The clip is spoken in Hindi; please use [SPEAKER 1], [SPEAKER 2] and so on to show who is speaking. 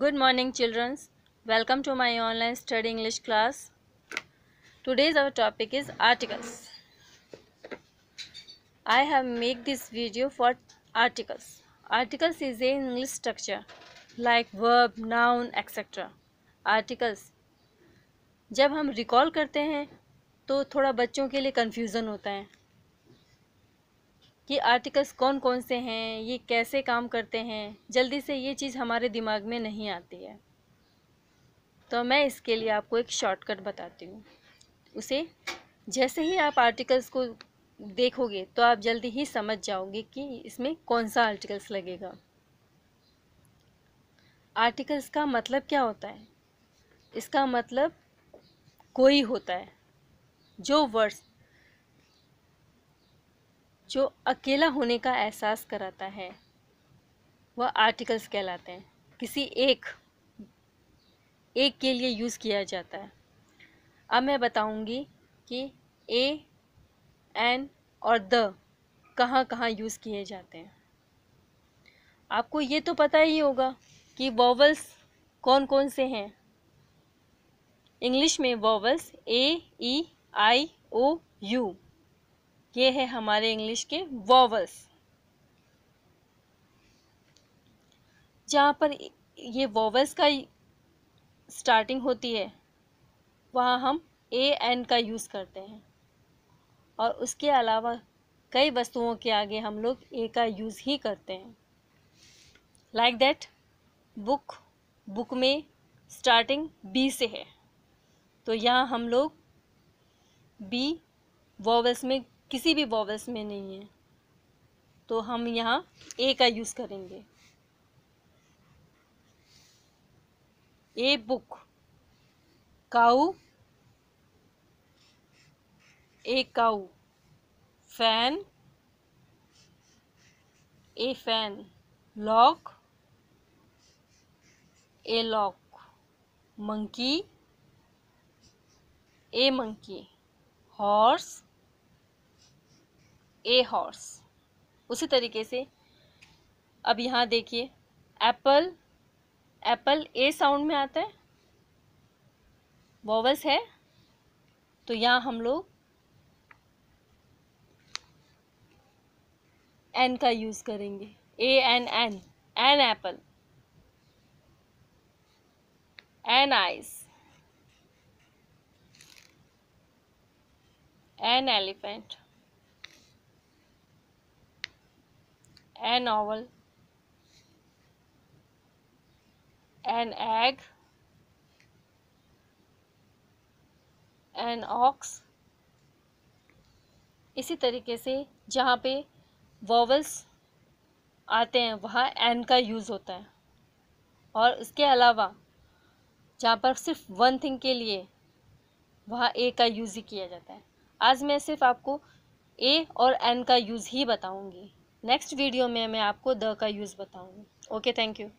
[SPEAKER 1] good morning childrens welcome to my online study English class today's our topic is articles I have make this video for articles articles is a English structure like verb noun etcetera articles जब हम रिकॉल करते हैं तो थोड़ा बच्चों के लिए कन्फ्यूज़न होता है कि आर्टिकल्स कौन कौन से हैं ये कैसे काम करते हैं जल्दी से ये चीज़ हमारे दिमाग में नहीं आती है तो मैं इसके लिए आपको एक शॉर्टकट बताती हूँ उसे जैसे ही आप आर्टिकल्स को देखोगे तो आप जल्दी ही समझ जाओगे कि इसमें कौन सा आर्टिकल्स लगेगा आर्टिकल्स का मतलब क्या होता है इसका मतलब कोई होता है जो वर्ड्स जो अकेला होने का एहसास कराता है वह आर्टिकल्स कहलाते हैं किसी एक एक के लिए यूज़ किया जाता है अब मैं बताऊंगी कि ए एन और द कहाँ कहाँ यूज़ किए जाते हैं आपको ये तो पता ही होगा कि वॉवल्स कौन कौन से हैं इंग्लिश में vowels A E I O you ये है हमारे इंग्लिश के वॉवल्स जहाँ पर ये वॉवल्स का स्टार्टिंग होती है वहाँ हम ए एन का यूज़ करते हैं और उसके अलावा कई वस्तुओं के आगे हम लोग ए का यूज़ ही करते हैं लाइक दैट बुक बुक में स्टार्टिंग बी से है तो यहाँ हम लोग बी वॉवल्स में किसी भी वॉवल्स में नहीं है तो हम यहाँ ए का यूज़ करेंगे a book cow a cow fan a fan lock a lock monkey a monkey horse a horse उसी तरीके से अब यहाँ देखिए एप्पल एप्पल ए साउंड में आता है वॉवल्स है तो यहाँ हम लोग एन का यूज़ करेंगे a an an an apple an ice an elephant a novel an egg an ox इसी तरीके से जहाँ पे वॉवल्स आते हैं वहाँ एन का यूज़ होता है और इसके अलावा जहाँ पर सिर्फ वन थिंग के लिए वहाँ ए का यूज़ ही किया जाता है आज मैं सिर्फ आपको ए और एन का यूज़ ही बताऊँगी नेक्स्ट वीडियो में मैं आपको द का यूज़ बताऊँगी ओके थैंक यू